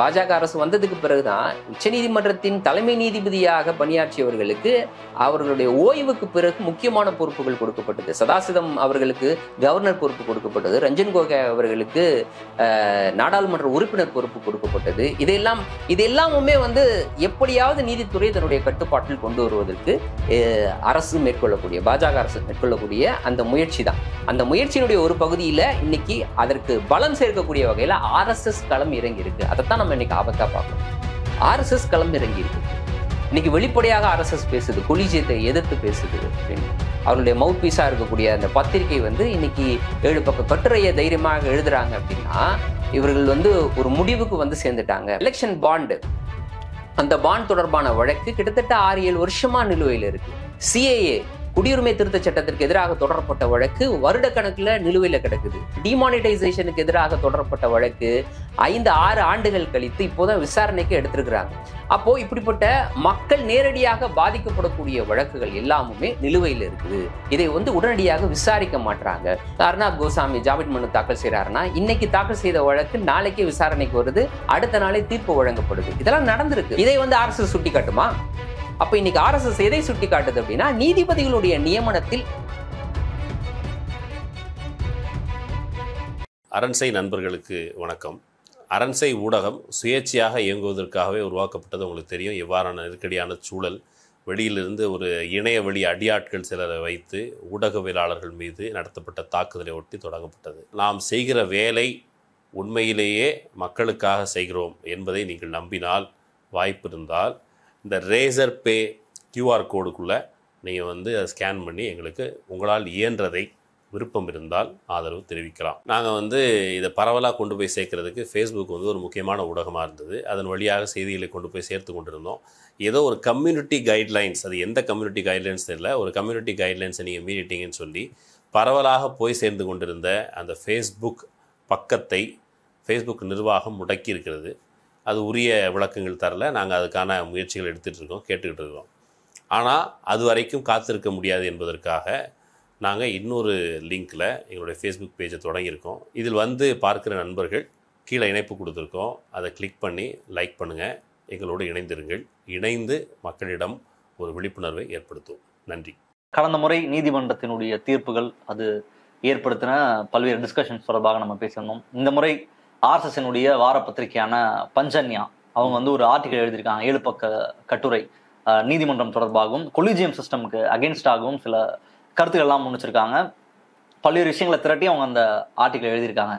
பாஜக அரசு வந்ததுக்கு பிறகுதான் நீதிமன்றத்தின் தலைமை நீதிபதியாக பணியாற்றியவர்களுக்கு அவர்களுடைய ஓய்வுக்கு பிறகு முக்கியமான பொறுப்புகள் கொடுக்கப்பட்டது சதாசிதம் அவர்களுக்கு கவர்னர் பொறுப்பு கொடுக்கப்பட்டது ரஞ்சன் கோகாய் அவர்களுக்கு நாடாளுமன்ற உறுப்பினர் பொறுப்பு கொடுக்கப்பட்டது இதெல்லாம் இது எல்லாமுமே வந்து எப்படியாவது நீதித்துறை தன்னுடைய கட்டுப்பாட்டில் கொண்டு வருவதற்கு அரசு மேற்கொள்ளக்கூடிய பாஜக அரசு மேற்கொள்ளக்கூடிய அந்த முயற்சி தான் அந்த முயற்சியினுடைய ஒரு பகுதியில் இன்னைக்கு அதற்கு பலம் சேர்க்கக்கூடிய வகையில் ஆர்எஸ்எஸ் களம் இறங்கி இருக்கு அதைத்தான் நம்ம இன்னைக்கு ஆபத்தா பார்க்கணும் ஆர்எஸ்எஸ் கிளம்பி இறங்கி இருக்கு இன்னைக்கு வெளிப்படையாக ஆர்எஸ்எஸ் பேசுது கொலிஜியத்தை எதிர்த்து பேசுது அப்படின்னு அவருடைய மவுத் பீஸா இருக்கக்கூடிய அந்த பத்திரிகை வந்து இன்னைக்கு ஏழு பக்க கட்டுரையை தைரியமாக எழுதுறாங்க அப்படின்னா இவர்கள் வந்து ஒரு முடிவுக்கு வந்து சேர்ந்துட்டாங்க எலெக்ஷன் பாண்டு அந்த பாண்ட் தொடர்பான வழக்கு கிட்டத்தட்ட ஆறு ஏழு வருஷமா நிலுவையில் இருக்கு சிஏஏ குடியுரிமை திருத்த சட்டத்திற்கு எதிராக தொடரப்பட்ட வழக்கு வருட கணக்கில் நிலுவையில் கிடக்குது டிமானிட்டைசேஷனுக்கு எதிராக தொடரப்பட்ட வழக்கு ஐந்து ஆறு ஆண்டுகள் கழித்து இப்போதான் விசாரணைக்கு எடுத்திருக்கிறாங்க அப்போ இப்படிப்பட்ட மக்கள் நேரடியாக பாதிக்கப்படக்கூடிய வழக்குகள் எல்லாமுமே நிலுவையில் இருக்குது இதை வந்து உடனடியாக விசாரிக்க மாட்டாங்க அர்னாப் கோசாமி ஜாமீன் மனு தாக்கல் செய்கிறாருன்னா இன்னைக்கு தாக்கல் செய்த வழக்கு நாளைக்கே விசாரணைக்கு வருது அடுத்த நாளே தீர்ப்பு வழங்கப்படுது இதெல்லாம் நடந்திருக்கு இதை வந்து அரசு சுட்டி காட்டுமா அப்போ இன்னைக்கு ஆர்எஸ்எஸ் எதை சுட்டி காட்டுது அப்படின்னா நீதிபதிகளுடைய நியமனத்தில் அரண்சை நண்பர்களுக்கு வணக்கம் அரண்சை ஊடகம் சுயேட்சையாக இயங்குவதற்காகவே உருவாக்கப்பட்டது உங்களுக்கு தெரியும் இவ்வாறான நெருக்கடியான சூழல் வெளியிலிருந்து ஒரு இணைய வழி அடியாட்கள் சிலரை வைத்து ஊடகவியலாளர்கள் மீது நடத்தப்பட்ட தாக்குதலை ஒட்டி தொடங்கப்பட்டது நாம் செய்கிற வேலை உண்மையிலேயே மக்களுக்காக செய்கிறோம் என்பதை நீங்கள் நம்பினால் வாய்ப்பு இருந்தால் இந்த ரேசர் பே கியூஆர் கோடுக்குள்ளே நீங்கள் வந்து அதை ஸ்கேன் பண்ணி எங்களுக்கு உங்களால் இயன்றதை விருப்பம் இருந்தால் ஆதரவு தெரிவிக்கலாம் நாங்கள் வந்து இதை பரவலாக கொண்டு போய் சேர்க்கறதுக்கு ஃபேஸ்புக் வந்து ஒரு முக்கியமான ஊடகமாக இருந்தது அதன் வழியாக செய்திகளை கொண்டு போய் சேர்த்து கொண்டிருந்தோம் ஏதோ ஒரு கம்யூனிட்டி கைட்லைன்ஸ் அது எந்த கம்யூனிட்டி கைட்லைன்ஸ் தெரியல ஒரு கம்யூனிட்டி கைட்லைன்ஸை நீங்கள் மீறிட்டீங்கன்னு சொல்லி பரவலாக போய் சேர்ந்து கொண்டிருந்த அந்த ஃபேஸ்புக் பக்கத்தை ஃபேஸ்புக் நிர்வாகம் முடக்கி இருக்கிறது அது உரிய விளக்கங்கள் தரல நாங்கள் அதுக்கான முயற்சிகள் எடுத்துகிட்ருக்கோம் கேட்டுக்கிட்டு இருக்கோம் ஆனால் அது வரைக்கும் காத்திருக்க முடியாது என்பதற்காக நாங்கள் இன்னொரு லிங்க்கில் எங்களுடைய ஃபேஸ்புக் பேஜை தொடங்கியிருக்கோம் இதில் வந்து பார்க்குற நண்பர்கள் கீழே இணைப்பு கொடுத்துருக்கோம் அதை கிளிக் பண்ணி லைக் பண்ணுங்கள் எங்களோடு இணைந்திருங்கள் இணைந்து மக்களிடம் ஒரு விழிப்புணர்வை ஏற்படுத்துவோம் நன்றி கடந்த முறை நீதிமன்றத்தினுடைய தீர்ப்புகள் அது ஏற்படுத்தின பல்வேறு டிஸ்கஷன்ஸ் தொடர்பாக நம்ம பேசியிருந்தோம் இந்த முறை ஆர்எஸ்எஸ்னுடைய வார பத்திரிகையான பஞ்சன்யா அவங்க வந்து ஒரு ஆர்டிக்கல் எழுதியிருக்காங்க ஏழு பக்க கட்டுரை நீதிமன்றம் தொடர்பாகவும் கொலிஜியம் சிஸ்டம்க்கு அகேன்ஸ்டாகவும் சில கருத்துக்கள்லாம் முன்னிச்சிருக்காங்க பல்வேறு விஷயங்களை திரட்டி அவங்க அந்த ஆர்டிக்கல் எழுதியிருக்காங்க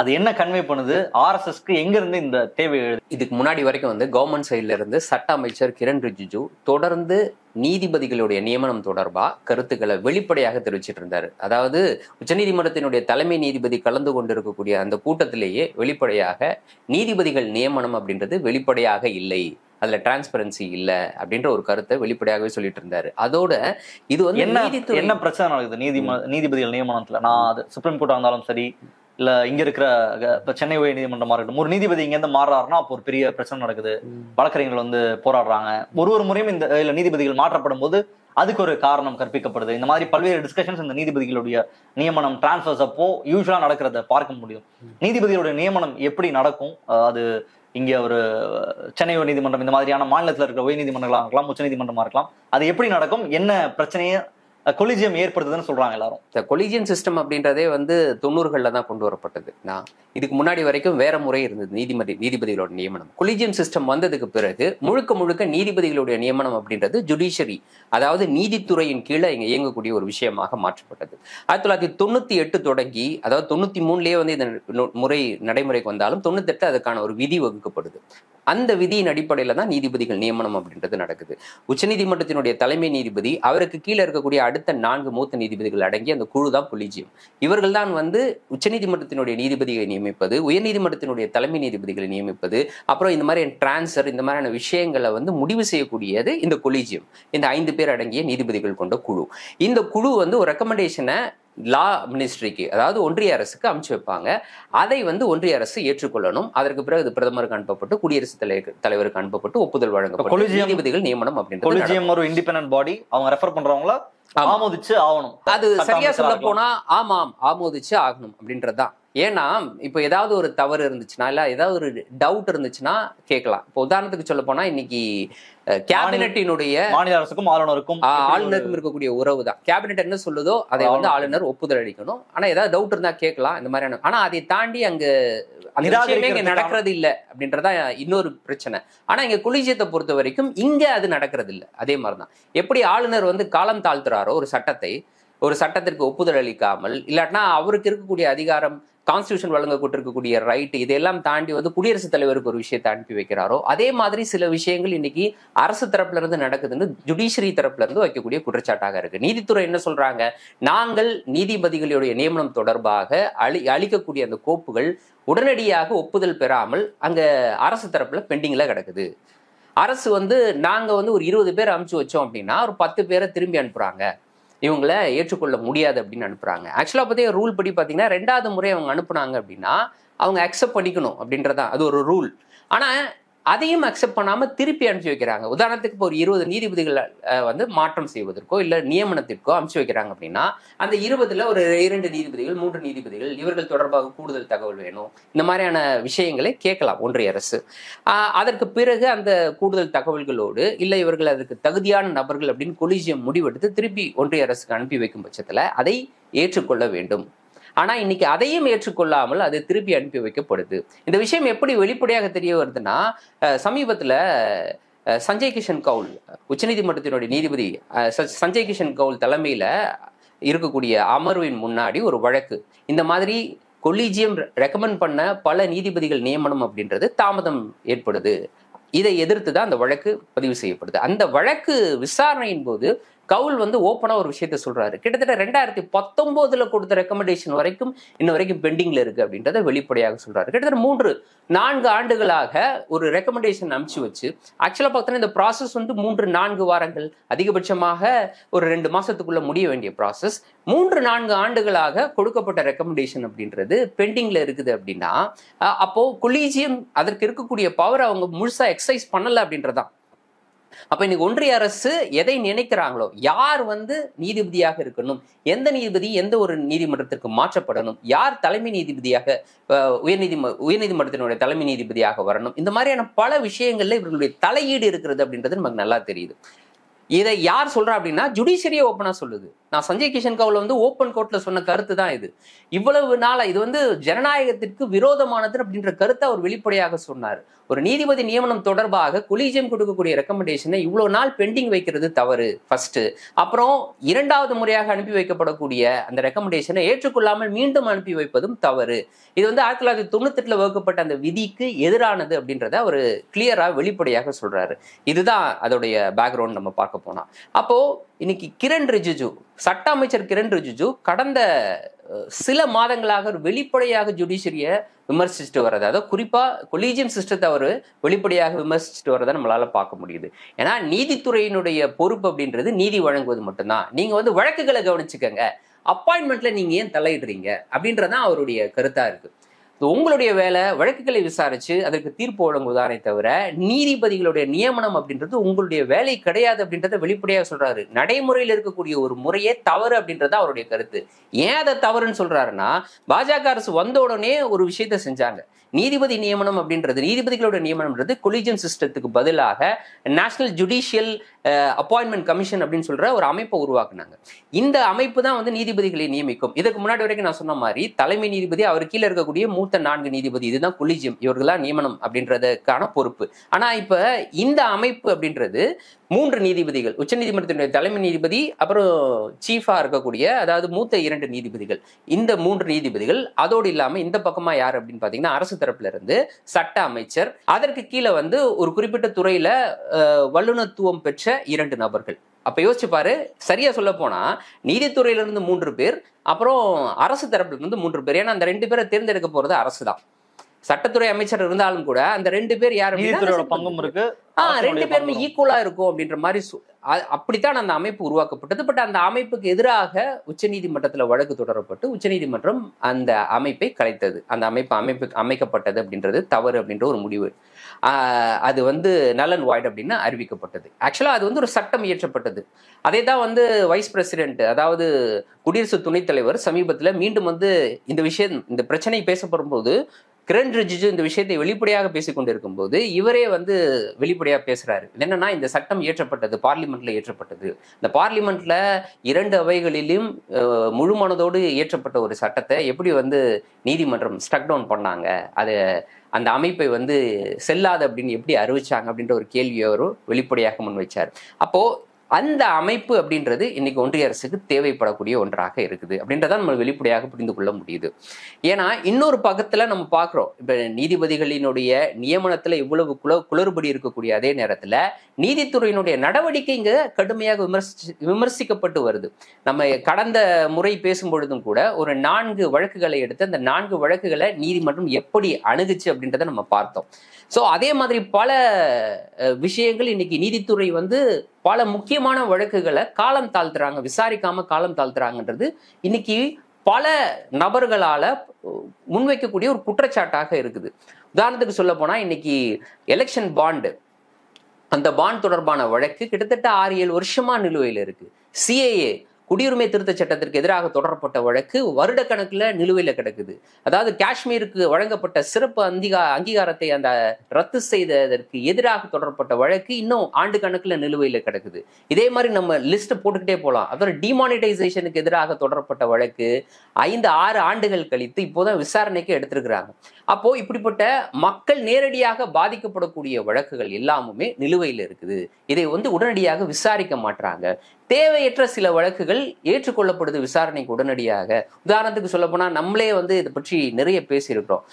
அது என்ன கன்வே பண்ணுது ஆர்எஸ்எஸ்க்கு இருந்து இந்த தேவை எழுது இதுக்கு முன்னாடி வரைக்கும் வந்து கவர்மெண்ட் சைட்ல இருந்து சட்ட அமைச்சர் கிரண் ரிஜிஜு தொடர்ந்து நீதிபதிகளுடைய நியமனம் தொடர்பா கருத்துக்களை வெளிப்படையாக தெரிவிச்சிட்டு இருந்தாரு அதாவது உச்சநீதிமன்றத்தினுடைய தலைமை நீதிபதி கலந்து கொண்டிருக்கக்கூடிய அந்த கூட்டத்திலேயே வெளிப்படையாக நீதிபதிகள் நியமனம் அப்படின்றது வெளிப்படையாக இல்லை அதுல டிரான்ஸ்பரன்சி இல்ல அப்படின்ற ஒரு கருத்தை வெளிப்படையாகவே சொல்லிட்டு இருந்தாரு அதோட இது வந்து என்ன பிரச்சனை நடக்குது நீதிம நீதிபதிகள் நியமனத்துல நான் சுப்ரீம் கோர்ட் வந்தாலும் சரி இல்ல இங்க இருக்கிற சென்னை உயர் நீதிமன்றமாக இருக்கட்டும் ஒரு நீதிபதி இங்கேருந்து மாறுறாருன்னா அப்போ ஒரு பெரிய பிரச்சனை நடக்குது வழக்கறிஞர்கள் வந்து போராடுறாங்க ஒரு ஒரு முறையும் இந்த இல்ல நீதிபதிகள் மாற்றப்படும் போது அதுக்கு ஒரு காரணம் கற்பிக்கப்படுது இந்த மாதிரி பல்வேறு டிஸ்கஷன்ஸ் இந்த நீதிபதிகளுடைய நியமனம் டிரான்ஸ்பர்ஸ் அப்போ யூஸ்வலா நடக்கிறத பார்க்க முடியும் நீதிபதிகளுடைய நியமனம் எப்படி நடக்கும் அது இங்க ஒரு சென்னை உயர் நீதிமன்றம் இந்த மாதிரியான மாநிலத்தில் இருக்கிற உயர் நீதிமன்றங்களாக இருக்கலாம் உச்ச நீதிமன்றமா இருக்கலாம் அது எப்படி நடக்கும் என்ன பிரச்சனையை கொலிஜியம் ஏற்படுதுன்னு சொல்றாங்க எல்லாரும் இந்த கொலிஜியம் சிஸ்டம் அப்படின்றதே வந்து தொண்ணூறுகள்ல தான் கொண்டு வரப்பட்டது நான் இதுக்கு முன்னாடி வரைக்கும் வேற முறை இருந்தது நீதிமதி நீதிபதிகளோட நியமனம் கொலிஜியம் சிஸ்டம் வந்ததுக்கு பிறகு முழுக்க முழுக்க நீதிபதிகளுடைய நியமனம் அப்படின்றது ஜுடிஷரி அதாவது நீதித்துறையின் கீழே இங்க இயங்கக்கூடிய ஒரு விஷயமாக மாற்றப்பட்டது ஆயிரத்தி தொள்ளாயிரத்தி தொண்ணூத்தி எட்டு தொடங்கி அதாவது தொண்ணூத்தி மூணுலயே வந்து இந்த முறை நடைமுறைக்கு வந்தாலும் தொண்ணூத்தெட்டு அதுக்கான ஒரு விதி வகுக்கப்படுது அந்த விதியின் அடிப்படையில் தான் நீதிபதிகள் நியமனம் அப்படின்றது நடக்குது உச்சநீதிமன்றத்தினுடைய தலைமை நீதிபதி அவருக்கு கீழே இருக்கக்கூடிய அடுத்த நான்கு மூத்த நீதிபதிகள் அடங்கிய அந்த குழு தான் கொலிஜியம் இவர்கள் தான் வந்து உச்சநீதிமன்றத்தினுடைய நீதிபதிகளை நியமிப்பது உயர்நீதிமன்றத்தினுடைய தலைமை நீதிபதிகளை நியமிப்பது அப்புறம் இந்த மாதிரி டிரான்ஸ்ஃபர் இந்த மாதிரியான விஷயங்களை வந்து முடிவு செய்யக்கூடியது இந்த கொலிஜியம் இந்த ஐந்து பேர் அடங்கிய நீதிபதிகள் கொண்ட குழு இந்த குழு வந்து ஒரு ரெக்கமெண்டேஷனை லா மினிஸ்ட்ரிக்கு அதாவது ஒன்றிய அரசுக்கு அமுச்சு வைப்பாங்க அதை வந்து ஒன்றிய அரசு ஏற்றுக்கொள்ளணும் அதற்கு பிறகு பிரதமருக்கு அனுப்பப்பட்டு குடியரசுத் தலைவர் தலைவருக்கு அனுப்பப்பட்டு ஒப்புதல் வழங்கப்படும் நீதிபதிகள் நியமனம் அப்படின்னு ஒரு பாடி அவங்க ரெஃபர் பண்றவங்களா ஆமோதிச்சு ஆகணும் அது சரியா சொல்ல போனா ஆமாம் ஆமோதிச்சு ஆகணும் அப்படின்றதுதான் ஏன்னா இப்போ ஏதாவது ஒரு தவறு இருந்துச்சுன்னா இல்லை ஏதாவது ஒரு டவுட் இருந்துச்சுன்னா கேட்கலாம் இப்போ உதாரணத்துக்கு சொல்ல போனால் இன்னைக்கு கேபினட்டினுடைய மாநில அரசுக்கும் ஆளுநருக்கும் ஆளுநருக்கும் இருக்கக்கூடிய உறவு தான் கேபினட் என்ன சொல்லுதோ அதை வந்து ஆளுநர் ஒப்புதல் அளிக்கணும் ஆனால் ஏதாவது டவுட் இருந்தால் கேட்கலாம் இந்த மாதிரியான ஆனால் அதை தாண்டி அங்கே இங்க நடக்கிறது இல்லை அப்படின்றதா இன்னொரு பிரச்சனை ஆனா இங்க குளிஜியத்தை பொறுத்த வரைக்கும் இங்க அது நடக்கிறது இல்லை அதே மாதிரிதான் எப்படி ஆளுநர் வந்து காலம் தாழ்த்துறாரோ ஒரு சட்டத்தை ஒரு சட்டத்திற்கு ஒப்புதல் அளிக்காமல் இல்லாட்டினா அவருக்கு இருக்கக்கூடிய அதிகாரம் கான்ஸ்டியூஷன் வழங்கப்பட்டிருக்கக்கூடிய ரைட் இதையெல்லாம் தாண்டி வந்து குடியரசுத் தலைவருக்கு ஒரு விஷயத்தை அனுப்பி வைக்கிறாரோ அதே மாதிரி சில விஷயங்கள் இன்னைக்கு அரசு தரப்புல இருந்து நடக்குதுன்னு ஜுடிஷியரி தரப்புல இருந்து வைக்கக்கூடிய குற்றச்சாட்டாக இருக்கு நீதித்துறை என்ன சொல்றாங்க நாங்கள் நீதிபதிகளுடைய நியமனம் தொடர்பாக அளி அளிக்கக்கூடிய அந்த கோப்புகள் உடனடியாக ஒப்புதல் பெறாமல் அங்க அரசு தரப்புல பெண்டிங்ல கிடக்குது அரசு வந்து நாங்க வந்து ஒரு இருபது பேர் அமுச்சு வச்சோம் அப்படின்னா ஒரு பத்து பேரை திரும்பி அனுப்புறாங்க இவங்களை ஏற்றுக்கொள்ள முடியாது அப்படின்னு அனுப்புகிறாங்க ஆக்சுவலாக பார்த்தீங்க ரூல் படி பார்த்தீங்கன்னா ரெண்டாவது முறை அவங்க அனுப்புனாங்க அப்படின்னா அவங்க அக்செப்ட் பண்ணிக்கணும் அப்படின்றதான் அது ஒரு ரூல் ஆனால் அதையும் அக்செப்ட் பண்ணாமல் திருப்பி அனுப்பிச்சு வைக்கிறாங்க உதாரணத்துக்கு இப்போ ஒரு இருபது நீதிபதிகள் வந்து மாற்றம் செய்வதற்கோ இல்லை நியமனத்திற்கோ அனுப்பிச்சு வைக்கிறாங்க அப்படின்னா அந்த இருபதுல ஒரு இரண்டு நீதிபதிகள் மூன்று நீதிபதிகள் இவர்கள் தொடர்பாக கூடுதல் தகவல் வேணும் இந்த மாதிரியான விஷயங்களை கேட்கலாம் ஒன்றிய அரசு அதற்கு பிறகு அந்த கூடுதல் தகவல்களோடு இல்லை இவர்கள் அதுக்கு தகுதியான நபர்கள் அப்படின்னு கொலிஜியம் முடிவெடுத்து திருப்பி ஒன்றிய அரசுக்கு அனுப்பி வைக்கும் பட்சத்தில் அதை ஏற்றுக்கொள்ள வேண்டும் ஆனால் இன்னைக்கு அதையும் ஏற்றுக்கொள்ளாமல் அது திருப்பி அனுப்பி வைக்கப்படுது இந்த விஷயம் எப்படி வெளிப்படையாக தெரிய வருதுன்னா சமீபத்தில் சஞ்சய் கிஷன் கவுல் உச்சநீதிமன்றத்தினுடைய நீதிபதி சஞ்சய் கிஷன் கவுல் தலைமையில் இருக்கக்கூடிய அமர்வின் முன்னாடி ஒரு வழக்கு இந்த மாதிரி கொலீஜியம் ரெக்கமெண்ட் பண்ண பல நீதிபதிகள் நியமனம் அப்படின்றது தாமதம் ஏற்படுது இதை எதிர்த்து தான் அந்த வழக்கு பதிவு செய்யப்படுது அந்த வழக்கு விசாரணையின் போது கவுல் வந்து ஓப்பனாக ஒரு விஷயத்த சொல்கிறாரு கிட்டத்தட்ட ரெண்டாயிரத்தி பத்தொம்போதில் கொடுத்த ரெக்கமெண்டேஷன் வரைக்கும் இன்ன வரைக்கும் பெண்டிங்கில் இருக்குது அப்படின்றத வெளிப்படையாக சொல்கிறாரு கிட்டத்தட்ட மூன்று நான்கு ஆண்டுகளாக ஒரு ரெக்கமெண்டேஷன் அனுப்பிச்சு வச்சு ஆக்சுவலாக பார்த்தோன்னா இந்த ப்ராசஸ் வந்து மூன்று நான்கு வாரங்கள் அதிகபட்சமாக ஒரு ரெண்டு மாதத்துக்குள்ளே முடிய வேண்டிய ப்ராசஸ் மூன்று நான்கு ஆண்டுகளாக கொடுக்கப்பட்ட ரெக்கமெண்டேஷன் அப்படின்றது பெண்டிங்கில் இருக்குது அப்படின்னா அப்போது கொலீஜியம் அதற்கு இருக்கக்கூடிய பவர் அவங்க முழுசாக எக்ஸசைஸ் பண்ணலை அப்படின்றதான் அப்போ இன்னைக்கு ஒன்றிய அரசு எதை நினைக்கிறாங்களோ யார் வந்து நீதிபதியாக இருக்கணும் எந்த நீதிபதி எந்த ஒரு நீதிமன்றத்திற்கு மாற்றப்படணும் யார் தலைமை நீதிபதியாக உயர்நீதி உயர்நீதிமன்றத்தினுடைய தலைமை நீதிபதியாக வரணும் இந்த மாதிரியான பல விஷயங்கள்ல இவர்களுடைய தலையீடு இருக்கிறது அப்படின்றது நமக்கு நல்லா தெரியுது இதை யார் சொல்றா அப்படின்னா ஜுடிஷியரியை ஓப்பனா சொல்லுது நான் சஞ்சய் கிஷன் கவுல வந்து ஓப்பன் கோர்ட்ல சொன்ன கருத்து தான் இது இவ்வளவு நாளா இது வந்து ஜனநாயகத்திற்கு விரோதமானது அப்படின்ற கருத்தை அவர் வெளிப்படையாக சொன்னார் ஒரு நீதிபதி நியமனம் தொடர்பாக கொலீஜியம் கொடுக்கக்கூடிய ரெக்கமெண்டேஷனை இவ்வளோ நாள் பெண்டிங் வைக்கிறது தவறு ஃபர்ஸ்ட் அப்புறம் இரண்டாவது முறையாக அனுப்பி வைக்கப்படக்கூடிய அந்த ரெக்கமெண்டேஷனை ஏற்றுக்கொள்ளாமல் மீண்டும் அனுப்பி வைப்பதும் தவறு இது வந்து ஆயிரத்தி தொள்ளாயிரத்தி தொண்ணூத்தி வகுக்கப்பட்ட அந்த விதிக்கு எதிரானது அப்படின்றத அவர் கிளியராக வெளிப்படையாக சொல்றாரு இதுதான் அதோடைய பேக்ரவுண்ட் நம்ம பார்க்க போனால் அப்போ இன்னைக்கு கிரண் ரிஜிஜு சட்ட அமைச்சர் கிரண் ரிஜிஜு கடந்த சில மாதங்களாக ஒரு வெளிப்படையாக ஜுடிஷரியை விமர்சிச்சுட்டு வர்றது அதாவது குறிப்பாக கொலீஜியம் சிஸ்டத்தை அவர் வெளிப்படையாக விமர்சிச்சுட்டு வரதை நம்மளால் பார்க்க முடியுது ஏன்னா நீதித்துறையினுடைய பொறுப்பு அப்படின்றது நீதி வழங்குவது மட்டும்தான் நீங்கள் வந்து வழக்குகளை கவனிச்சுக்கங்க அப்பாயின்மெண்ட்டில் நீங்கள் ஏன் தலையிடுறீங்க அப்படின்றதான் அவருடைய கருத்தாக இருக்குது உங்களுடைய வேலை வழக்குகளை விசாரித்து அதற்கு தீர்ப்பு வழங்குவதானே தவிர நீதிபதிகளுடைய நியமனம் அப்படின்றது உங்களுடைய வேலை கிடையாது அப்படின்றத வெளிப்படையாக சொல்கிறாரு நடைமுறையில் இருக்கக்கூடிய ஒரு முறையே தவறு அப்படின்றது அவருடைய கருத்து ஏன் அதை தவறுன்னு சொல்கிறாருன்னா பாஜக அரசு வந்த உடனே ஒரு விஷயத்த செஞ்சாங்க நீதிபதி நியமனம் அப்படின்றது நீதிபதிகளோட நியமனம்ன்றது கொலிஜன் சிஸ்டத்துக்கு பதிலாக நேஷனல் ஜுடிஷியல் அப்பாயின்மெண்ட் கமிஷன் அப்படின்னு சொல்கிற ஒரு அமைப்பை உருவாக்குனாங்க இந்த அமைப்பு தான் வந்து நீதிபதிகளை நியமிக்கும் இதுக்கு முன்னாடி வரைக்கும் நான் சொன்ன மாதிரி தலைமை நீதிபதி அவர் கீழே இருக்கக்கூடிய மூத்த மூத்த நான்கு நீதிபதி இதுதான் கொலிஜியம் இவர்களா நியமனம் அப்படின்றதுக்கான பொறுப்பு ஆனா இப்ப இந்த அமைப்பு அப்படின்றது மூன்று நீதிபதிகள் உச்ச நீதிமன்றத்தினுடைய தலைமை நீதிபதி அப்புறம் சீஃபா இருக்கக்கூடிய அதாவது மூத்த இரண்டு நீதிபதிகள் இந்த மூன்று நீதிபதிகள் அதோடு இல்லாம இந்த பக்கமா யார் அப்படின்னு பாத்தீங்கன்னா அரசு தரப்புல இருந்து சட்ட அமைச்சர் அதற்கு கீழே வந்து ஒரு குறிப்பிட்ட துறையில வல்லுநத்துவம் பெற்ற இரண்டு நபர்கள் அப்போ யோசிச்சுப்பாரு சரியாக சொல்ல நீதித்துறையில இருந்து மூன்று பேர் அப்புறம் அரசு இருந்து மூன்று பேர் ஏன்னா அந்த ரெண்டு பேரை தேர்ந்தெடுக்க போகிறது அரசு தான் சட்டத்துறை அமைச்சர் இருந்தாலும் கூட அந்த ரெண்டு பேர் யாரும் பங்கும் இருக்கு ஆஹ் ரெண்டு பேருமே ஈக்குவலா இருக்கும் அப்படின்ற மாதிரி அப்படித்தான் அந்த அமைப்பு உருவாக்கப்பட்டது பட் அந்த அமைப்புக்கு எதிராக உச்சநீதிமன்றத்தில் வழக்கு தொடரப்பட்டு உச்சநீதிமன்றம் அந்த அமைப்பை கலைத்தது அந்த அமைப்பு அமைப்பு அமைக்கப்பட்டது அப்படின்றது தவறு அப்படின்ற ஒரு முடிவு அது வந்து நலன் வாய்டு அப்படின்னு அறிவிக்கப்பட்டது ஆக்சுவலாக அது வந்து ஒரு சட்டம் இயற்றப்பட்டது அதே தான் வந்து வைஸ் பிரசிடென்ட் அதாவது குடியரசு துணைத் தலைவர் சமீபத்தில் மீண்டும் வந்து இந்த விஷயம் இந்த பிரச்சனை பேசப்படும் போது கிரண் ரிஜிஜு இந்த விஷயத்தை வெளிப்படையாக பேசிக்கொண்டிருக்கும் போது இவரே வந்து வெளிப்படையாக பேசுகிறாரு என்னன்னா இந்த சட்டம் இயற்றப்பட்டது பார்லிமெண்ட்ல இயற்றப்பட்டது இந்த பார்லிமெண்ட்ல இரண்டு அவைகளிலும் முழு மனதோடு இயற்றப்பட்ட ஒரு சட்டத்தை எப்படி வந்து நீதிமன்றம் ஸ்டக் டவுன் பண்ணாங்க அது அந்த அமைப்பை வந்து செல்லாது அப்படின்னு எப்படி அறிவிச்சாங்க அப்படின்ற ஒரு கேள்வியை அவரும் வெளிப்படையாக முன் வச்சார் அப்போது அந்த அமைப்பு அப்படின்றது இன்னைக்கு ஒன்றிய அரசுக்கு தேவைப்படக்கூடிய ஒன்றாக இருக்குது அப்படின்றத நம்ம வெளிப்படையாக புரிந்து கொள்ள முடியுது ஏன்னா இன்னொரு பக்கத்தில் நம்ம பார்க்குறோம் இப்போ நீதிபதிகளினுடைய நியமனத்தில் இவ்வளவு குள குளறுபடி இருக்கக்கூடிய அதே நேரத்தில் நீதித்துறையினுடைய நடவடிக்கை கடுமையாக விமர்சி விமர்சிக்கப்பட்டு வருது நம்ம கடந்த முறை பேசும்பொழுதும் கூட ஒரு நான்கு வழக்குகளை எடுத்து அந்த நான்கு வழக்குகளை நீதிமன்றம் எப்படி அணுகுச்சு அப்படின்றத நம்ம பார்த்தோம் ஸோ அதே மாதிரி பல விஷயங்கள் இன்னைக்கு நீதித்துறை வந்து பல முக்கியமான வழக்குகளை காலம் தாழ்த்துறாங்க விசாரிக்காம காலம் தாழ்த்துறாங்கன்றது இன்னைக்கு பல நபர்களால் முன்வைக்கக்கூடிய ஒரு குற்றச்சாட்டாக இருக்குது உதாரணத்துக்கு சொல்ல போனால் இன்னைக்கு எலெக்ஷன் பாண்டு அந்த பாண்ட் தொடர்பான வழக்கு கிட்டத்தட்ட ஆறு ஏழு வருஷமா நிலுவையில் இருக்கு சிஏஏ குடியுரிமை திருத்த சட்டத்திற்கு எதிராக தொடரப்பட்ட வழக்கு வருடக்கணக்கில் நிலுவையில் கிடக்குது அதாவது காஷ்மீருக்கு வழங்கப்பட்ட சிறப்பு அங்கீகா அங்கீகாரத்தை அந்த ரத்து செய்ததற்கு எதிராக தொடரப்பட்ட வழக்கு இன்னும் ஆண்டு கணக்கில் நிலுவையில் கிடக்குது இதே மாதிரி நம்ம லிஸ்ட் போட்டுக்கிட்டே போகலாம் அதாவது டிமானிட்டைசேஷனுக்கு எதிராக தொடரப்பட்ட வழக்கு ஐந்து ஆறு ஆண்டுகள் கழித்து இப்போதான் விசாரணைக்கு எடுத்திருக்கிறாங்க அப்போ இப்படிப்பட்ட மக்கள் நேரடியாக பாதிக்கப்படக்கூடிய வழக்குகள் எல்லாமுமே நிலுவையில் இருக்குது இதை வந்து உடனடியாக விசாரிக்க மாட்டாங்க தேவையற்ற சில வழக்குகள் ஏற்றுக்கொள்ளப்படுது விசாரணைக்கு உடனடியாக உதாரணத்துக்கு சொல்ல போனா நம்மளே வந்து இதை பற்றி நிறைய பேசியிருக்கிறோம்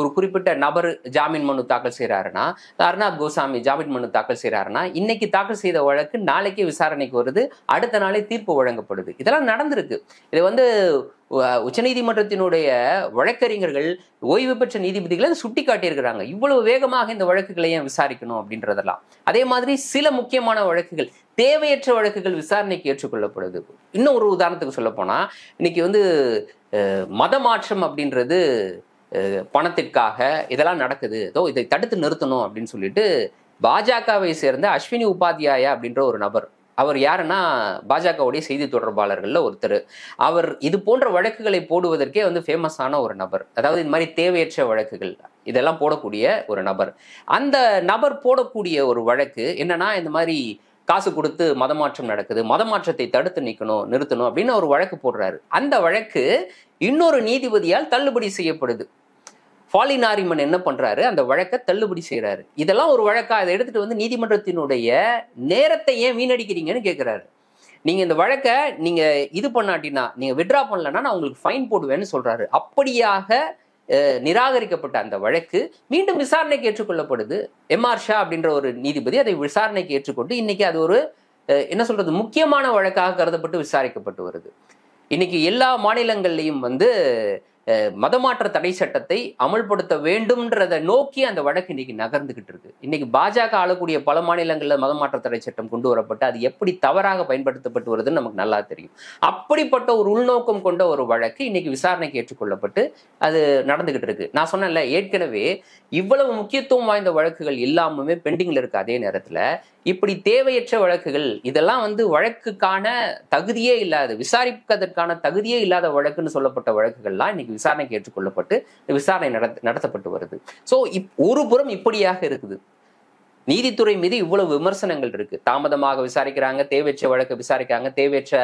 ஒரு குறிப்பிட்ட நபர் ஜாமீன் மனு தாக்கல் செய்கிறாருன்னா அர்னாப் கோசாமி ஜாமீன் மனு தாக்கல் செய்கிறாருன்னா இன்னைக்கு தாக்கல் செய்த வழக்கு நாளைக்கே விசாரணைக்கு வருது அடுத்த நாளே தீர்ப்பு வழங்கப்படுது இதெல்லாம் நடந்திருக்கு இது வந்து உச்சநீதிமன்றத்தினுடைய வழக்கறிஞர்கள் ஓய்வு பெற்ற நீதிபதிகளை சுட்டி காட்டியிருக்கிறாங்க இவ்வளவு வேகமாக இந்த வழக்குகளை ஏன் விசாரிக்கணும் அப்படின்றதெல்லாம் அதே மாதிரி சில முக்கியமான வழக்குகள் தேவையற்ற வழக்குகள் விசாரணைக்கு ஏற்றுக்கொள்ளப்படுது இன்னும் ஒரு உதாரணத்துக்கு சொல்ல போனால் இன்னைக்கு வந்து மத மாற்றம் அப்படின்றது பணத்திற்காக இதெல்லாம் நடக்குது ஏதோ இதை தடுத்து நிறுத்தணும் அப்படின்னு சொல்லிட்டு பாஜகவை சேர்ந்த அஸ்வினி உபாத்யாயா அப்படின்ற ஒரு நபர் அவர் யாருன்னா பாஜகவுடைய செய்தி தொடர்பாளர்களில் ஒருத்தர் அவர் இது போன்ற வழக்குகளை போடுவதற்கே வந்து ஃபேமஸான ஒரு நபர் அதாவது இந்த மாதிரி தேவையற்ற வழக்குகள் இதெல்லாம் போடக்கூடிய ஒரு நபர் அந்த நபர் போடக்கூடிய ஒரு வழக்கு என்னன்னா இந்த மாதிரி காசு கொடுத்து மதமாற்றம் நடக்குது மதமாற்றத்தை தடுத்து நிற்கணும் நிறுத்தணும் அப்படின்னு அவர் வழக்கு போடுறாரு அந்த வழக்கு இன்னொரு நீதிபதியால் தள்ளுபடி செய்யப்படுது ஃபாலி நாரிமன் என்ன பண்ணுறாரு அந்த வழக்கை தள்ளுபடி செய்கிறாரு இதெல்லாம் ஒரு வழக்கா அதை எடுத்துகிட்டு வந்து நீதிமன்றத்தினுடைய நேரத்தை ஏன் வீணடிக்கிறீங்கன்னு கேட்குறாரு நீங்கள் இந்த வழக்கை நீங்கள் இது பண்ணாட்டினா நீங்கள் விட்ரா பண்ணலன்னா நான் உங்களுக்கு ஃபைன் போடுவேன்னு சொல்கிறாரு அப்படியாக நிராகரிக்கப்பட்ட அந்த வழக்கு மீண்டும் விசாரணைக்கு ஏற்றுக்கொள்ளப்படுது எம் ஆர் ஷா அப்படின்ற ஒரு நீதிபதி அதை விசாரணைக்கு ஏற்றுக்கொண்டு இன்னைக்கு அது ஒரு என்ன சொல்றது முக்கியமான வழக்காக கருதப்பட்டு விசாரிக்கப்பட்டு வருது இன்னைக்கு எல்லா மாநிலங்கள்லையும் வந்து மதமாற்ற தடை சட்டத்தை அமல்படுத்த வேண்டும்ன்றத நோக்கி அந்த வழக்கு இன்னைக்கு நகர்ந்துகிட்டு இருக்கு இன்னைக்கு பாஜக ஆளக்கூடிய பல மாநிலங்களில் மதமாற்ற தடை சட்டம் கொண்டு வரப்பட்டு அது எப்படி தவறாக பயன்படுத்தப்பட்டு வருதுன்னு நமக்கு நல்லா தெரியும் அப்படிப்பட்ட ஒரு உள்நோக்கம் கொண்ட ஒரு வழக்கு இன்னைக்கு விசாரணைக்கு ஏற்றுக்கொள்ளப்பட்டு அது நடந்துகிட்டு இருக்கு நான் சொன்னேன்ல ஏற்கனவே இவ்வளவு முக்கியத்துவம் வாய்ந்த வழக்குகள் இல்லாமல் பெண்டிங்ல இருக்கு அதே நேரத்தில் இப்படி தேவையற்ற வழக்குகள் இதெல்லாம் வந்து வழக்குக்கான தகுதியே இல்லாத விசாரிப்பதற்கான தகுதியே இல்லாத வழக்குன்னு சொல்லப்பட்ட வழக்குகள்லாம் இன்னைக்கு விசாரணைக்கு ஏற்றுக்கொள்ளப்பட்டு விசாரணை நடத்தப்பட்டு வருது ஸோ இப் ஒரு புறம் இப்படியாக இருக்குது நீதித்துறை மீது இவ்வளவு விமர்சனங்கள் இருக்கு தாமதமாக விசாரிக்கிறாங்க தேவையற்ற வழக்கு விசாரிக்கிறாங்க தேவையற்ற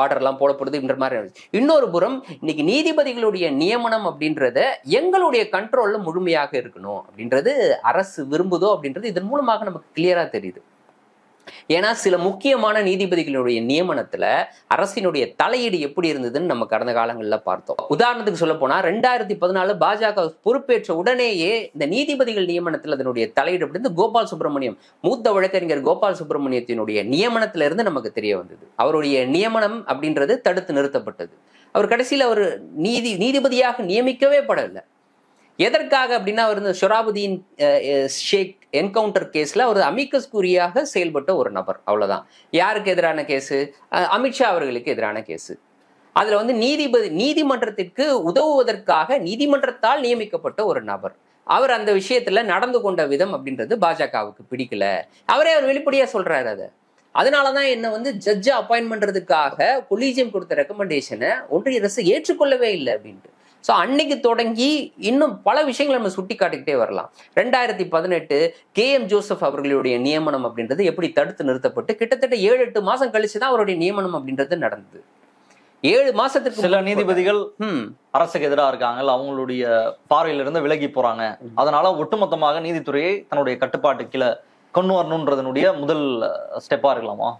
ஆர்டர்லாம் இன்ற மாதிரி இன்னொரு புறம் இன்னைக்கு நீதிபதிகளுடைய நியமனம் அப்படின்றத எங்களுடைய கண்ட்ரோல்ல முழுமையாக இருக்கணும் அப்படின்றது அரசு விரும்புதோ அப்படின்றது இதன் மூலமாக நமக்கு கிளியரா தெரியுது ஏன்னா சில முக்கியமான நீதிபதிகளுடைய நியமனத்தில் அரசினுடைய தலையீடு எப்படி இருந்ததுன்னு நம்ம கடந்த காலங்களில் பார்த்தோம் உதாரணத்துக்கு சொல்ல போனா ரெண்டாயிரத்தி பதினாலு பாஜக பொறுப்பேற்ற உடனேயே இந்த நீதிபதிகள் நியமனத்தில் அதனுடைய தலையீடு அப்படின்னு கோபால் சுப்பிரமணியம் மூத்த வழக்கறிஞர் கோபால் சுப்பிரமணியத்தினுடைய இருந்து நமக்கு தெரிய வந்தது அவருடைய நியமனம் அப்படின்றது தடுத்து நிறுத்தப்பட்டது அவர் கடைசியில் அவர் நீதி நீதிபதியாக நியமிக்கவே படவில்லை எதற்காக அப்படின்னா அவர் இந்த ஷொராபுதீன் ஷேக் என்கவுண்டர் கேஸில் அவர் அமிக்கஸ் கூறியாக செயல்பட்ட ஒரு நபர் அவ்வளோதான் யாருக்கு எதிரான கேஸு அமித்ஷா அவர்களுக்கு எதிரான கேஸு அதில் வந்து நீதிபதி நீதிமன்றத்திற்கு உதவுவதற்காக நீதிமன்றத்தால் நியமிக்கப்பட்ட ஒரு நபர் அவர் அந்த விஷயத்தில் நடந்து கொண்ட விதம் அப்படின்றது பாஜகவுக்கு பிடிக்கல அவரே அவர் வெளிப்படையாக சொல்கிறாரு அதை அதனால தான் என்னை வந்து ஜட்ஜை அப்பாயின்ட் பண்ணுறதுக்காக கொலீஜியம் கொடுத்த ரெக்கமெண்டேஷனை ஒன்றிய அரசு ஏற்றுக்கொள்ளவே இல்லை அப்படின்ட்டு ஸோ அன்னைக்கு தொடங்கி இன்னும் பல விஷயங்களை நம்ம சுட்டி காட்டிக்கிட்டே வரலாம் ரெண்டாயிரத்தி பதினெட்டு கே எம் ஜோசப் அவர்களுடைய நியமனம் அப்படின்றது எப்படி தடுத்து நிறுத்தப்பட்டு கிட்டத்தட்ட ஏழு எட்டு மாதம் கழிச்சு தான் அவருடைய நியமனம் அப்படின்றது நடந்தது ஏழு மாசத்துக்கு சில நீதிபதிகள் அரசுக்கு எதிராக இருக்காங்க அவங்களுடைய பார்வையிலிருந்து விலகி போறாங்க அதனால ஒட்டுமொத்தமாக நீதித்துறையை தன்னுடைய கட்டுப்பாட்டு கீழே கொண்டு வரணுன்றதனுடைய முதல் ஸ்டெப்பா இருக்கலாமா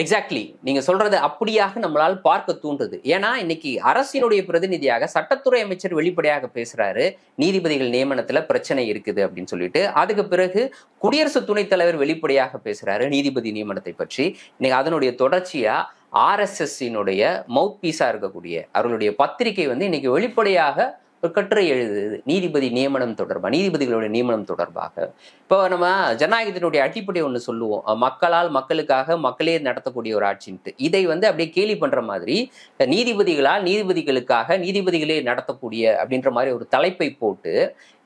எக்ஸாக்ட்லி நீங்க சொல்றது அப்படியாக நம்மளால் பார்க்க தூண்டுது ஏன்னா இன்னைக்கு அரசினுடைய பிரதிநிதியாக சட்டத்துறை அமைச்சர் வெளிப்படையாக பேசுறாரு நீதிபதிகள் நியமனத்துல பிரச்சனை இருக்குது அப்படின்னு சொல்லிட்டு அதுக்கு பிறகு குடியரசு துணைத் தலைவர் வெளிப்படையாக பேசுறாரு நீதிபதி நியமனத்தை பற்றி இன்னைக்கு அதனுடைய தொடர்ச்சியா ஆர்எஸ்எஸ்ஸினுடைய மவுத் பீஸா இருக்கக்கூடிய அவர்களுடைய பத்திரிகை வந்து இன்னைக்கு வெளிப்படையாக ஒரு கட்டுரை எழுது நீதிபதி நியமனம் தொடர்பாக நீதிபதிகளுடைய நியமனம் தொடர்பாக இப்போ நம்ம ஜனநாயகத்தினுடைய அடிப்படை ஒன்று சொல்லுவோம் மக்களால் மக்களுக்காக மக்களே நடத்தக்கூடிய ஒரு ஆட்சின்ட்டு இதை வந்து அப்படியே கேலி பண்ணுற மாதிரி நீதிபதிகளால் நீதிபதிகளுக்காக நீதிபதிகளே நடத்தக்கூடிய அப்படின்ற மாதிரி ஒரு தலைப்பை போட்டு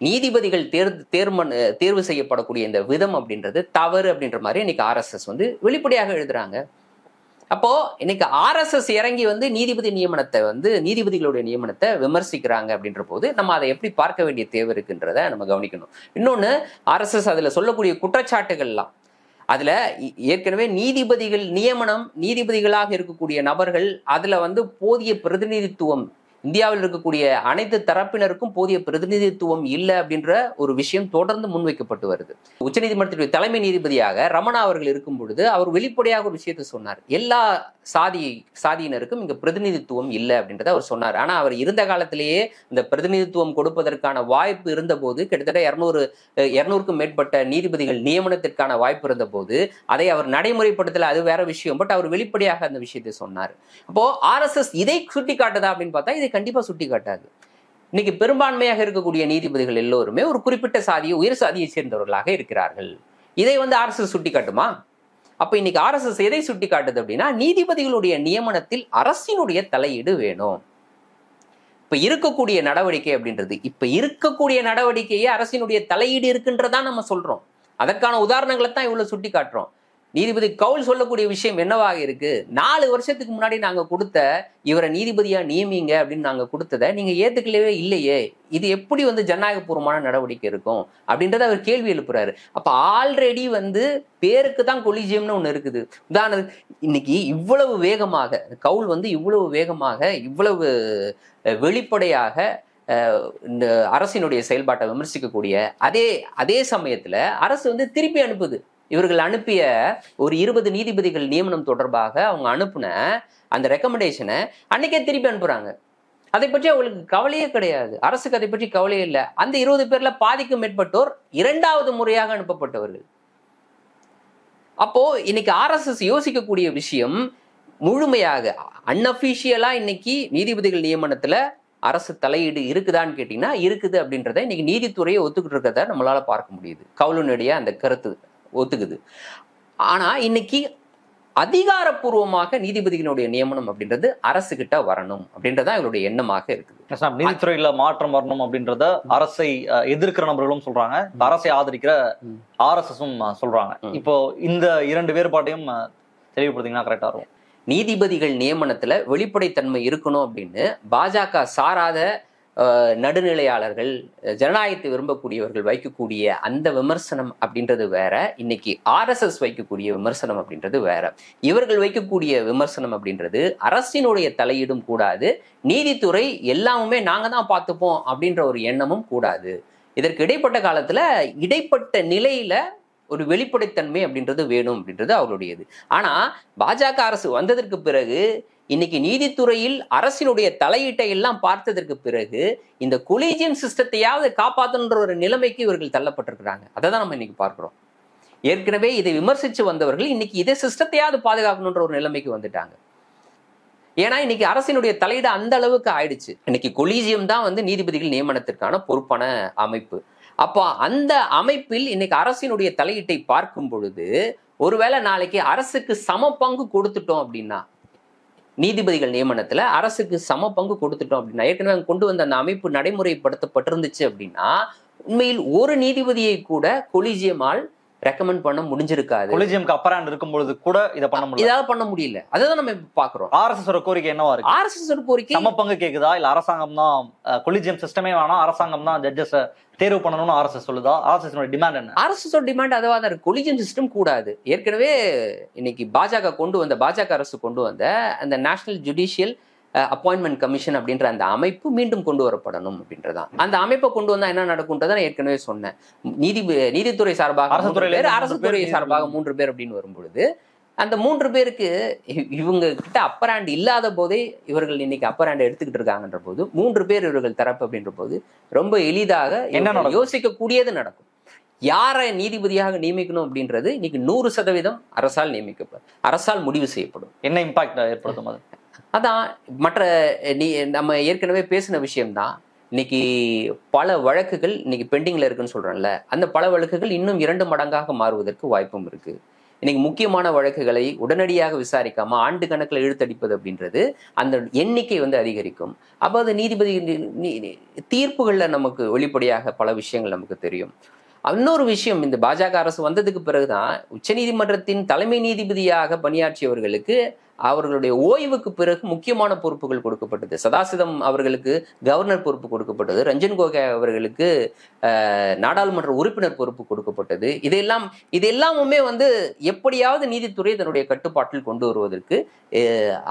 நீதிபதிகள் தேர் தேர்மன் தேர்வு செய்யப்படக்கூடிய இந்த விதம் அப்படின்றது தவறு அப்படின்ற மாதிரி இன்னைக்கு ஆர்எஸ்எஸ் வந்து வெளிப்படையாக எழுதுறாங்க அப்போ இன்னைக்கு ஆர்எஸ்எஸ் இறங்கி வந்து நீதிபதி நியமனத்தை வந்து நீதிபதிகளுடைய நியமனத்தை விமர்சிக்கிறாங்க அப்படின்ற போது நம்ம அதை எப்படி பார்க்க வேண்டிய தேவை இருக்குன்றத நம்ம கவனிக்கணும் இன்னொன்று ஆர்எஸ்எஸ் அதில் சொல்லக்கூடிய குற்றச்சாட்டுகள்லாம் அதுல ஏற்கனவே நீதிபதிகள் நியமனம் நீதிபதிகளாக இருக்கக்கூடிய நபர்கள் அதுல வந்து போதிய பிரதிநிதித்துவம் இந்தியாவில் இருக்கக்கூடிய அனைத்து தரப்பினருக்கும் போதிய பிரதிநிதித்துவம் இல்லை அப்படின்ற ஒரு விஷயம் தொடர்ந்து முன்வைக்கப்பட்டு வருது உச்சநீதிமன்றத்துடைய தலைமை நீதிபதியாக ரமணா அவர்கள் இருக்கும் பொழுது அவர் வெளிப்படையாக ஒரு விஷயத்தை சொன்னார் எல்லா சாதி சாதியினருக்கும் இங்க பிரதிநிதித்துவம் இல்லை அப்படின்றத அவர் சொன்னார் ஆனா அவர் இருந்த காலத்திலேயே இந்த பிரதிநிதித்துவம் கொடுப்பதற்கான வாய்ப்பு இருந்த போது கிட்டத்தட்ட இரநூறு இரநூறுக்கும் மேற்பட்ட நீதிபதிகள் நியமனத்திற்கான வாய்ப்பு இருந்தபோது அதை அவர் நடைமுறைப்படுத்தல அது வேற விஷயம் பட் அவர் வெளிப்படையாக அந்த விஷயத்தை சொன்னார் அப்போ ஆர்எஸ்எஸ் இதை சுட்டி காட்டுதா அப்படின்னு பார்த்தா இதை கண்டிப்பாக சுட்டி காட்டாது இன்னைக்கு பெரும்பான்மையாக இருக்கக்கூடிய நீதிபதிகள் எல்லோருமே ஒரு குறிப்பிட்ட சாதியை உயர் சாதியை சேர்ந்தவர்களாக இருக்கிறார்கள் இதை வந்து ஆர்எஸ்எஸ் சுட்டி காட்டுமா அப்போ இன்னைக்கு ஆர்எஸ்எஸ் எதை சுட்டி காட்டுது அப்படின்னா நீதிபதிகளுடைய நியமனத்தில் அரசினுடைய தலையீடு வேணும் இப்போ இருக்கக்கூடிய நடவடிக்கை அப்படின்றது இப்போ இருக்கக்கூடிய நடவடிக்கையே அரசினுடைய தலையீடு இருக்குன்றதான் நம்ம சொல்றோம் அதற்கான உதாரணங்களை தான் இவ்வளவு சுட்டி காட்டுறோம் நீதிபதி கவுல் சொல்லக்கூடிய விஷயம் என்னவாக இருக்கு நாலு வருஷத்துக்கு முன்னாடி நாங்கள் கொடுத்த இவரை நீதிபதியாக நியமிங்க அப்படின்னு நாங்கள் கொடுத்ததை நீங்கள் ஏத்துக்கலவே இல்லையே இது எப்படி வந்து ஜனநாயகபூர்வமான நடவடிக்கை இருக்கும் அப்படின்றத அவர் கேள்வி எழுப்புறாரு அப்போ ஆல்ரெடி வந்து பேருக்கு தான் கொலிஜியம்னு ஒன்று இருக்குது உதாரணத்துக்கு இன்னைக்கு இவ்வளவு வேகமாக கவுல் வந்து இவ்வளவு வேகமாக இவ்வளவு வெளிப்படையாக இந்த அரசினுடைய செயல்பாட்டை விமர்சிக்கக்கூடிய அதே அதே சமயத்தில் அரசு வந்து திருப்பி அனுப்புது இவர்கள் அனுப்பிய ஒரு இருபது நீதிபதிகள் நியமனம் தொடர்பாக அவங்க அனுப்புன அந்த ரெக்கமெண்டேஷனை அன்னைக்கே திருப்பி அனுப்புறாங்க அதை பற்றி அவங்களுக்கு கவலையே கிடையாது அரசுக்கு அதை பற்றி கவலையே இல்லை அந்த இருபது பேர்ல பாதிக்கும் மேற்பட்டோர் இரண்டாவது முறையாக அனுப்பப்பட்டவர்கள் அப்போ இன்னைக்கு ஆர்எஸ்எஸ் யோசிக்கக்கூடிய விஷயம் முழுமையாக அன்அபிஷியலா இன்னைக்கு நீதிபதிகள் நியமனத்துல அரசு தலையீடு இருக்குதான்னு கேட்டிங்கன்னா இருக்குது அப்படின்றத இன்னைக்கு நீதித்துறையை ஒத்துக்கிட்டு இருக்கிறத நம்மளால பார்க்க முடியுது கவுலுனுடைய அந்த கருத்து ஒத்துக்குது ஆனால் இன்னைக்கு அதிகாரப்பூர்வமாக நீதிபதிகளுடைய நியமனம் அப்படின்றது அரசு கிட்ட வரணும் அப்படின்றதான் எங்களுடைய எண்ணமாக இருக்குது நீதித்துறையில மாற்றம் வரணும் அப்படின்றத அரசை எதிர்க்கிற நபர்களும் சொல்றாங்க அரசை ஆதரிக்கிற ஆர் எஸ் எஸும் சொல்றாங்க இப்போ இந்த இரண்டு வேறுபாட்டையும் தெளிவுபடுத்தீங்கன்னா கரெக்டா இருக்கும் நீதிபதிகள் நியமனத்துல வெளிப்படைத்தன்மை இருக்கணும் அப்படின்னு பாஜக சாராத நடுநிலையாளர்கள் ஜனநாயகத்தை விரும்பக்கூடியவர்கள் வைக்கக்கூடிய அந்த விமர்சனம் அப்படின்றது வேற இன்னைக்கு ஆர்எஸ்எஸ் வைக்கக்கூடிய விமர்சனம் அப்படின்றது வேற இவர்கள் வைக்கக்கூடிய விமர்சனம் அப்படின்றது அரசினுடைய தலையீடும் கூடாது நீதித்துறை எல்லாமுமே நாங்கள் தான் பார்த்துப்போம் அப்படின்ற ஒரு எண்ணமும் கூடாது இதற்கு இடைப்பட்ட காலத்தில் இடைப்பட்ட நிலையில ஒரு வெளிப்படைத்தன்மை அப்படின்றது வேணும் அப்படின்றது அவருடையது ஆனால் பாஜக அரசு வந்ததற்கு பிறகு இன்னைக்கு நீதித்துறையில் அரசினுடைய தலையீட்டை எல்லாம் பார்த்ததற்கு பிறகு இந்த கொலீஜியம் சிஸ்டத்தையாவது காப்பாற்றணுன்ற ஒரு நிலைமைக்கு இவர்கள் தள்ளப்பட்டிருக்கிறாங்க அதை தான் நம்ம இன்னைக்கு பார்க்குறோம் ஏற்கனவே இதை விமர்சித்து வந்தவர்கள் இன்னைக்கு இதே சிஸ்டத்தையாவது பாதுகாக்கணுன்ற ஒரு நிலைமைக்கு வந்துட்டாங்க ஏன்னா இன்னைக்கு அரசினுடைய தலையீடு அந்த அளவுக்கு ஆயிடுச்சு இன்னைக்கு கொலீஜியம் தான் வந்து நீதிபதிகள் நியமனத்திற்கான பொறுப்பான அமைப்பு அப்போ அந்த அமைப்பில் இன்னைக்கு அரசினுடைய தலையீட்டை பார்க்கும் பொழுது ஒருவேளை நாளைக்கு அரசுக்கு சம பங்கு கொடுத்துட்டோம் அப்படின்னா நீதிபதிகள் நியமனத்தில் அரசுக்கு சம பங்கு கொடுத்துட்டோம் அப்படின்னா ஏற்கனவே அங்கே கொண்டு வந்த அந்த அமைப்பு நடைமுறைப்படுத்தப்பட்டிருந்துச்சு அப்படின்னா உண்மையில் ஒரு நீதிபதியை கூட கொலிஜியமால் ரெக்கமெண்ட் பண்ண முடிஞ்சிருக்காது கொலிஜியம்க்கு அப்புறம் இருக்கும்பொழுது கூட இதை பண்ண முடியல இதால பண்ண முடியல அதான் நம்ம பாக்குறோம் ஆர்எஸ்எஸ் கோரிக்கை என்னவா இருக்கு ஆர்எஸ்எஸ் கோரிக்கை நம்ம பங்கு கேக்குதா இல்ல அரசாங்கம் தான் கொலிஜியம் சிஸ்டமே வேணாம் அரசாங்கம் தான் ஜட்ஜஸ் தேர்வு பண்ணணும்னு ஆர்எஸ்எஸ் சொல்லுதா ஆர்எஸ்எஸ் டிமாண்ட் என்ன ஆர்எஸ்எஸ் டிமாண்ட் அதுவா தான் இருக்கு கொலிஜியம் சிஸ்டம் கூடாது ஏற்கனவே இன்னைக்கு பாஜக கொண்டு வந்த பாஜக அரசு கொண்டு வந்த அந்த நேஷனல் ஜுடிஷியல் அப்பாயின்மெண்ட் கமிஷன் அப்படின்ற அந்த அமைப்பு மீண்டும் கொண்டு வரப்படணும் அப்படின்றதான் அந்த அமைப்பை கொண்டு வந்தா என்ன நடக்கும் நான் ஏற்கனவே சொன்னேன் நீதி நீதித்துறை சார்பாக அரசு துறை அரசு துறை சார்பாக மூன்று பேர் அப்படின்னு வரும்பொழுது அந்த மூன்று பேருக்கு இவங்க கிட்ட அப்பர் ஹேண்ட் இல்லாத போதே இவர்கள் இன்னைக்கு அப்பர் ஹேண்ட் எடுத்துக்கிட்டு இருக்காங்கன்ற போது மூன்று பேர் இவர்கள் தரப்பு அப்படின்ற போது ரொம்ப எளிதாக என்ன யோசிக்கக்கூடியது நடக்கும் யாரை நீதிபதியாக நியமிக்கணும் அப்படின்றது இன்னைக்கு நூறு சதவீதம் அரசால் நியமிக்கப்படும் அரசால் முடிவு செய்யப்படும் என்ன இம்பாக்ட் ஏற்படுத்தும் அது அதான் மற்ற நீ நம்ம ஏற்கனவே பேசின விஷயம்தான் இன்னைக்கு பல வழக்குகள் இன்னைக்கு பெண்டிங்கில் இருக்குன்னு சொல்கிறேன்ல அந்த பல வழக்குகள் இன்னும் இரண்டு மடங்காக மாறுவதற்கு வாய்ப்பும் இருக்குது இன்னைக்கு முக்கியமான வழக்குகளை உடனடியாக விசாரிக்காம ஆண்டு கணக்கில் இழுத்தடிப்பது அப்படின்றது அந்த எண்ணிக்கை வந்து அதிகரிக்கும் அப்போ அது நீதிபதி தீர்ப்புகளில் நமக்கு வெளிப்படையாக பல விஷயங்கள் நமக்கு தெரியும் இன்னொரு விஷயம் இந்த பாஜக அரசு வந்ததுக்கு பிறகுதான் உச்சநீதிமன்றத்தின் தலைமை நீதிபதியாக பணியாற்றியவர்களுக்கு அவர்களுடைய ஓய்வுக்கு பிறகு முக்கியமான பொறுப்புகள் கொடுக்கப்பட்டது சதாசிதம் அவர்களுக்கு கவர்னர் பொறுப்பு கொடுக்கப்பட்டது ரஞ்சன் கோகாய் அவர்களுக்கு நாடாளுமன்ற உறுப்பினர் பொறுப்பு கொடுக்கப்பட்டது இதெல்லாம் இது எல்லாமுமே வந்து எப்படியாவது நீதித்துறை தன்னுடைய கட்டுப்பாட்டில் கொண்டு வருவதற்கு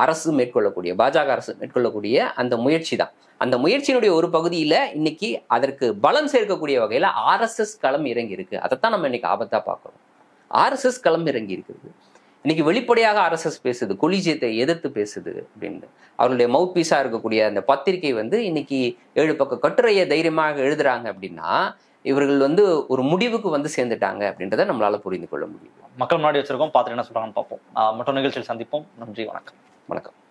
அரசு மேற்கொள்ளக்கூடிய பாஜக அரசு மேற்கொள்ளக்கூடிய அந்த முயற்சி தான் அந்த முயற்சியினுடைய ஒரு பகுதியில் இன்னைக்கு அதற்கு பலம் சேர்க்கக்கூடிய வகையில் ஆர்எஸ்எஸ் களம் இறங்கி இருக்கு அதைத்தான் நம்ம இன்னைக்கு ஆபத்தாக பார்க்கணும் ஆர்எஸ்எஸ் களம் இறங்கி இருக்கிறது இன்னைக்கு வெளிப்படையாக ஆர்எஸ்எஸ் பேசுது கொலிஜியத்தை எதிர்த்து பேசுது அப்படின்னு அவருடைய மவுத் பீஸாக இருக்கக்கூடிய அந்த பத்திரிகை வந்து இன்னைக்கு ஏழு பக்க கட்டுரையை தைரியமாக எழுதுறாங்க அப்படின்னா இவர்கள் வந்து ஒரு முடிவுக்கு வந்து சேர்ந்துட்டாங்க அப்படின்றத நம்மளால புரிந்து கொள்ள முடியும் மக்கள் முன்னாடி வச்சிருக்கோம் பார்த்துட்டு என்ன சொல்றாங்கன்னு பார்ப்போம் மற்ற நிகழ்ச்சியில் சந்திப்போம் நன்றி வணக்கம் வணக்கம்